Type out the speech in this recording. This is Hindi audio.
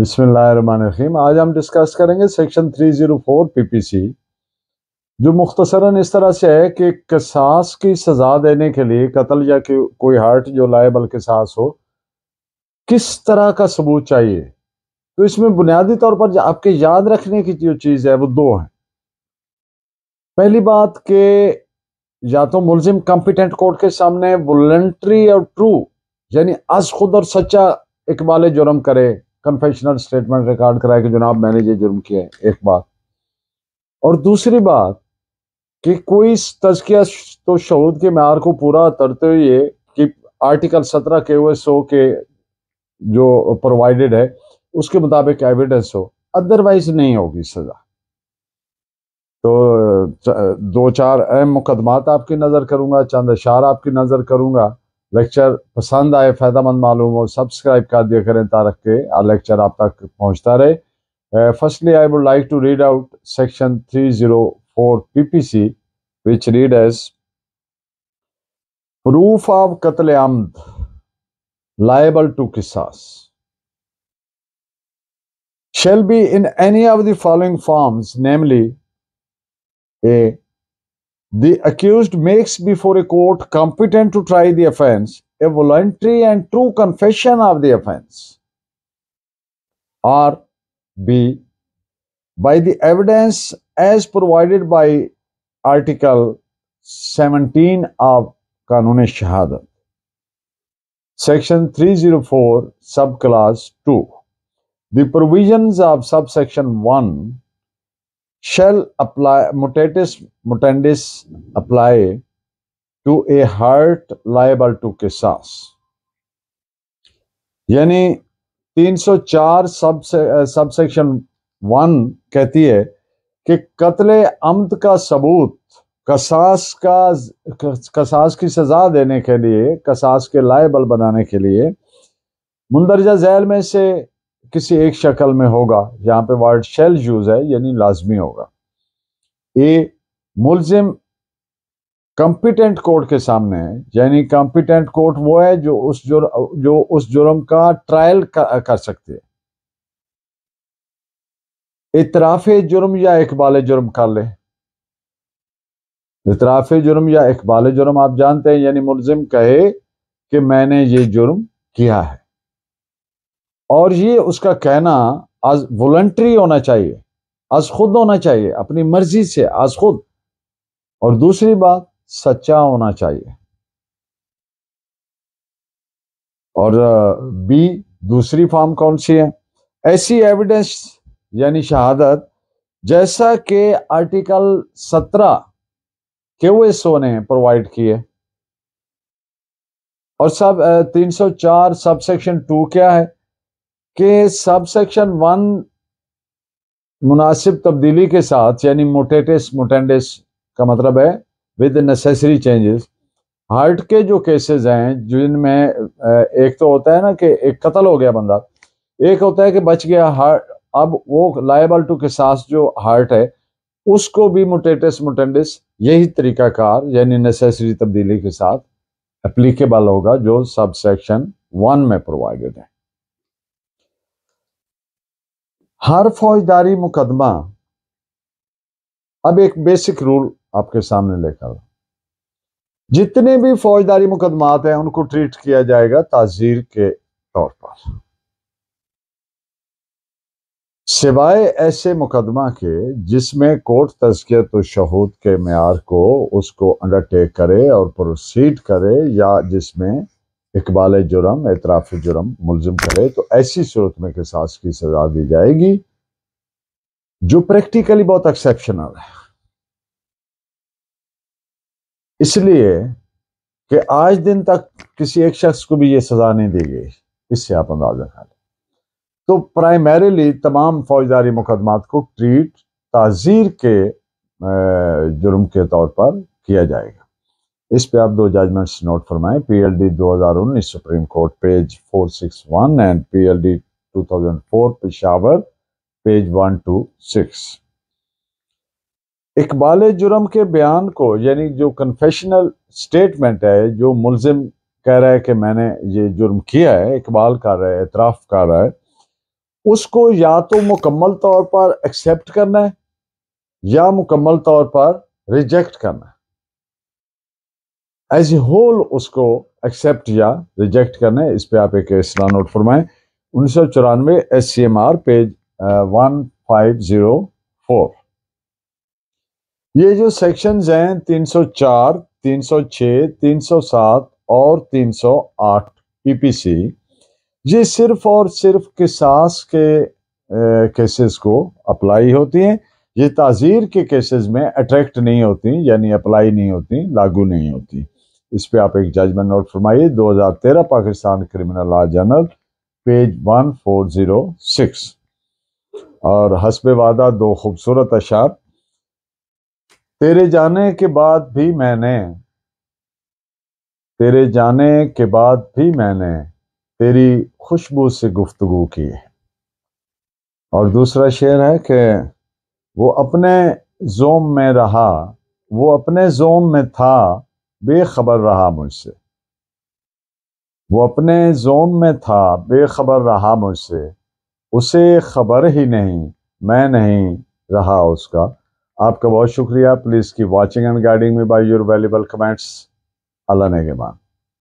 बिसमीम आज हम डिस्कस करेंगे सेक्शन 304 पीपीसी जो मुख्तसरा इस तरह से है कि कसास की सज़ा देने के लिए कत्ल या कि कोई हार्ट जो लाइबल सास हो किस तरह का सबूत चाहिए तो इसमें बुनियादी तौर पर आपके याद रखने की जो चीज़ है वो दो है पहली बात के या तो मुलजिम कॉम्पिटेंट कोर्ट के सामने वॉल्ट्री और ट्रू यानी अज खुद और सच्चा इकबाल जुर्म करे कन्फेशनल स्टेटमेंट रिकॉर्ड कराया कि जनाब मैंने ये जुर्म किया है एक बात और दूसरी बात कि कोई तजकिया तो शहूद के मैार को पूरा उतरते हुए कि आर्टिकल सत्रह के हुए सो के जो प्रोवाइडेड है उसके मुताबिक एविडेंस हो अदरवाइज नहीं होगी सज़ा तो दो चार अहम मुकदमात आपकी नज़र करूंगा चंद अशार आपकी नज़र करूंगा लेक्चर पसंद आए मंद मालूम हो सब्सक्राइब कर दिया करें और लेक्चर आप तक पहुंचता रहे firstly I would like to read out section 304 PPC which read as proof of कत्ल आमद लाइबल टू किसास shall be in any of the following forms namely a The accused makes before a court competent to try the offense a voluntary and true confession of the offense. Or B. By the evidence as provided by Article 17 of Kanun Shahadat, Section 304, Subclass 2. The provisions of subsection 1 shall apply mutatis mutandis apply to a heart liable to kisas यानी 304 सब सब सेक्शन वन कहती है कि कत्ले अमद का सबूत कसास का कसास की सजा देने के लिए कसास के लायबल बनाने के लिए मुंदरजा जैल में से किसी एक शक्ल में होगा यहाँ पे वर्ड शेल यूज है यानी लाजमी होगा ए मुलजिम कंपिटेंट कोर्ट के सामने है यानी कंपिटेंट कोर्ट वो है जो उस जुर, जो उस जुर्म का ट्रायल कर, कर सकती है इतराफ जुर्म या इकबाल जुर्म कर ले इतराफ जुर्म या इकबाल जुर्म आप जानते हैं यानी मुलजिम कहे कि मैंने ये जुर्म किया है और ये उसका कहना आज वॉल्ट्री होना चाहिए आज खुद होना चाहिए अपनी मर्जी से आज खुद और दूसरी बात सच्चा होना चाहिए और बी दूसरी फॉर्म कौन सी है ऐसी एविडेंस यानी शहादत जैसा कि आर्टिकल सत्रह के वो ने प्रोवाइड किए और सब तीन सौ चार सबसेक्शन टू क्या है कि सब सेक्शन वन मुनासिब तब्दीली के साथ यानी मोटेटिस मोटेंडिस का मतलब है विद नेसेसरी चेंजेस हार्ट के जो केसेस हैं जिनमें एक तो होता है ना कि एक कत्ल हो गया बंदा एक होता है कि बच गया हार्ट अब वो लाइबल टू के साथ जो हार्ट है उसको भी मोटेटिस मोटेंडिस यही तरीकाकार यानी नेसेसरी तब्दीली के साथ एप्लीकेबल होगा जो सब सेक्शन वन में प्रोवाइडेड है हर फौजदारी मुकदमा अब एक बेसिक रूल आपके सामने लेकर जितने भी फौजदारी मुकदमात हैं उनको ट्रीट किया जाएगा ताजीर के तौर पर सिवाय ऐसे मुकदमा के जिसमें कोर्ट तजकियत तो शहूद के मैार को उसको अंडरटेक करे और प्रोसीड करे या जिसमें इकबाल जुर्म एतराफ़ जुर्म मुलम करे तो ऐसी सूरत में किसास की सज़ा दी जाएगी जो प्रैक्टिकली बहुत एक्सेप्शनल है इसलिए कि आज दिन तक किसी एक शख्स को भी ये सज़ा नहीं दी गई इससे आप अंदाज़ा खा लें तो प्राइमरीली तमाम फौजदारी मुकदमात को ट्रीट ताजीर के जुर्म के तौर पर किया जाएगा इस पे आप दो जजमेंट्स नोट फरमाएं PLD 2019 supreme court page 461 and PLD 2004 Peshawar page 126 इकबाल जुर्म के बयान को यानी जो कन्फेशनल स्टेटमेंट है जो मुलजिम कह रहा है कि मैंने ये जुर्म किया है इकबाल कर रहा है एतराफ़ कर रहा है उसको या तो मुकम्मल तौर पर एक्सेप्ट करना है या मुकम्मल तौर पर रिजेक्ट करना है एज ए होल उसको एक्सेप्ट या रिजेक्ट करना है इस पर आप एक इसला नोट फरमाएं उन्नीस सौ चौरानवे S C M R page one five zero four ये जो सेक्शंस हैं 304, 306, 307 और 308 सी ये सिर्फ और सिर्फ किसास के केसेस uh, को अप्लाई होती हैं ये ताज़ीर के केसेस में अट्रैक्ट नहीं होती यानी अप्लाई नहीं होती लागू नहीं होती इस पे आप एक जजमेंट नोट फरमाइए 2013 Pakistan criminal law journal page 1406 और हसब वादा दो खूबसूरत अशार तेरे जाने के बाद भी मैंने तेरे जाने के बाद भी मैंने तेरी खुशबू से गुफ्तु की है और दूसरा शेर है कि वो अपने जोम में रहा वो अपने जोम में था बेखबर रहा मुझसे वो अपने जोन में था बेखबर रहा मुझसे उसे खबर ही नहीं मैं नहीं रहा उसका आपका बहुत शुक्रिया please keep watching and guiding me by your valuable comments Allah ने के मान